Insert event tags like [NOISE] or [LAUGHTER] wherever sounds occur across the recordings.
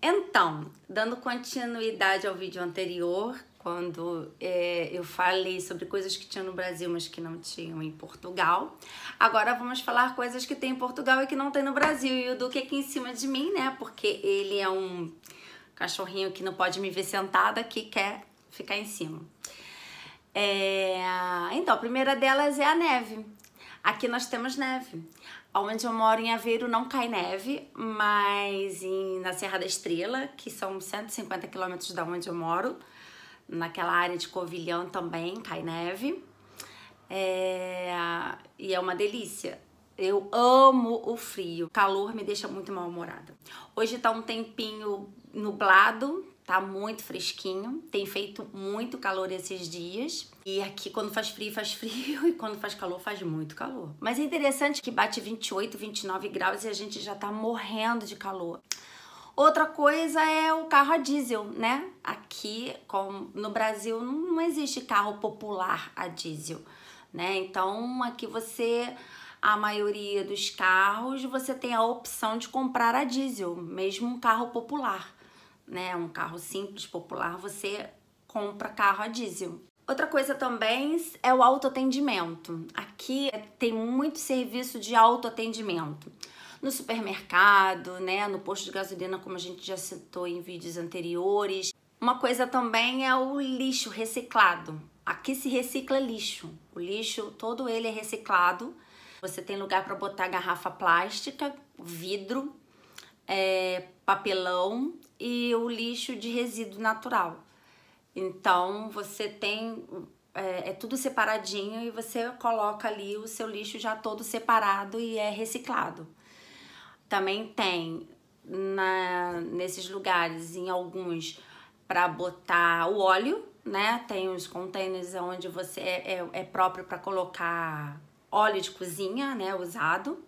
Então, dando continuidade ao vídeo anterior, quando é, eu falei sobre coisas que tinham no Brasil, mas que não tinham em Portugal. Agora vamos falar coisas que tem em Portugal e que não tem no Brasil. E o Duque aqui em cima de mim, né? Porque ele é um cachorrinho que não pode me ver sentada, que quer ficar em cima. É... Então, a primeira delas é a neve. Aqui nós temos neve. Onde eu moro em Aveiro não cai neve, mas em, na Serra da Estrela, que são 150 quilômetros da onde eu moro, naquela área de Covilhão também cai neve. É, e é uma delícia. Eu amo o frio. O calor me deixa muito mal-humorada. Hoje tá um tempinho nublado, Tá muito fresquinho, tem feito muito calor esses dias. E aqui quando faz frio, faz frio [LAUGHS] e quando faz calor, faz muito calor. Mas é interessante que bate 28, 29 graus e a gente já tá morrendo de calor. Outra coisa é o carro a diesel, né? Aqui como no Brasil não existe carro popular a diesel, né? Então aqui você a maioria dos carros você tem a opção de comprar a diesel, mesmo um carro popular né, um carro simples, popular, você compra carro a diesel. Outra coisa também é o autoatendimento. Aqui tem muito serviço de autoatendimento. No supermercado, né, no posto de gasolina, como a gente já citou em vídeos anteriores. Uma coisa também é o lixo reciclado. Aqui se recicla lixo. O lixo, todo ele é reciclado. Você tem lugar para botar garrafa plástica, vidro, é, papelão e o lixo de resíduo natural. Então você tem é, é, tudo separadinho e você coloca ali o seu lixo já todo separado e é reciclado. Também tem na, nesses lugares, em alguns, para botar o óleo, né? Tem os containers onde você é, é, é próprio para colocar óleo de cozinha, né? Usado.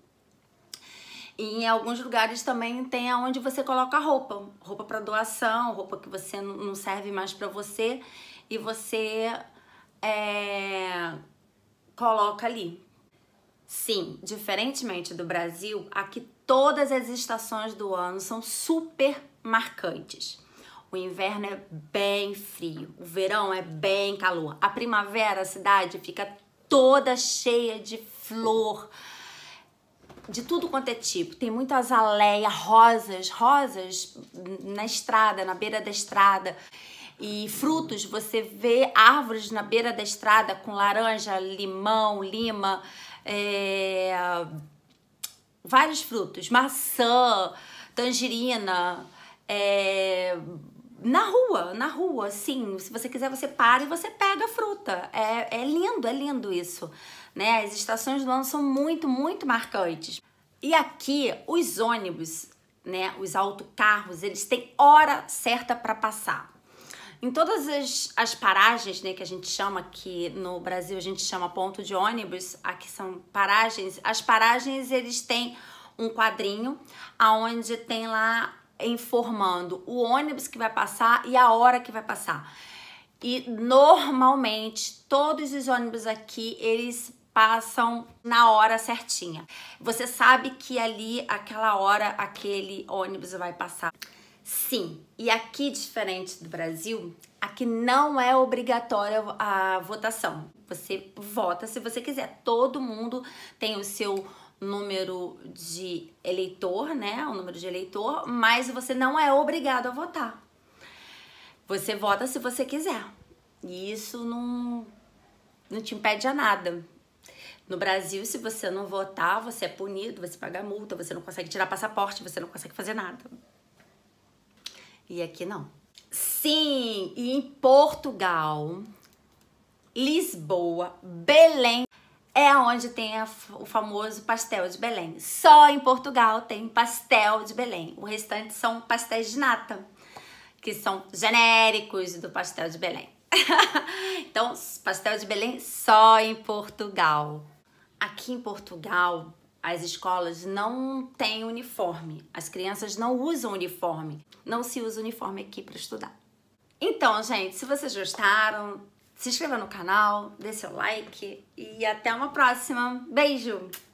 E em alguns lugares também tem aonde você coloca roupa, roupa para doação, roupa que você não serve mais para você e você é, coloca ali. Sim, diferentemente do Brasil, aqui todas as estações do ano são super marcantes. O inverno é bem frio, o verão é bem calor, a primavera, a cidade fica toda cheia de flor de tudo quanto é tipo. Tem muita azaleia, rosas, rosas na estrada, na beira da estrada. E frutos, você vê árvores na beira da estrada com laranja, limão, lima, é... vários frutos, maçã, tangerina, é na rua, na rua, assim, se você quiser você para e você pega a fruta. É, é lindo, é lindo isso, né? As estações do ano são muito, muito marcantes. E aqui, os ônibus, né, os autocarros, eles têm hora certa para passar. Em todas as, as paragens, né, que a gente chama, que no Brasil a gente chama ponto de ônibus, aqui são paragens, as paragens eles têm um quadrinho aonde tem lá informando o ônibus que vai passar e a hora que vai passar. E normalmente todos os ônibus aqui eles passam na hora certinha. Você sabe que ali aquela hora aquele ônibus vai passar. Sim, e aqui diferente do Brasil, aqui não é obrigatória a votação. Você vota se você quiser. Todo mundo tem o seu número de eleitor, né? O número de eleitor, mas você não é obrigado a votar. Você vota se você quiser. E isso não, não te impede a nada. No Brasil, se você não votar, você é punido, você paga multa, você não consegue tirar passaporte, você não consegue fazer nada. E aqui não. Sim, e em Portugal, Lisboa, Belém é onde tem a, o famoso pastel de Belém. Só em Portugal tem pastel de Belém. O restante são pastéis de nata, que são genéricos do pastel de Belém. [LAUGHS] então, pastel de Belém só em Portugal. Aqui em Portugal, as escolas não têm uniforme. As crianças não usam uniforme. Não se usa uniforme aqui para estudar. Então, gente, se vocês gostaram, se inscreva no canal, dê seu like e até uma próxima. Beijo!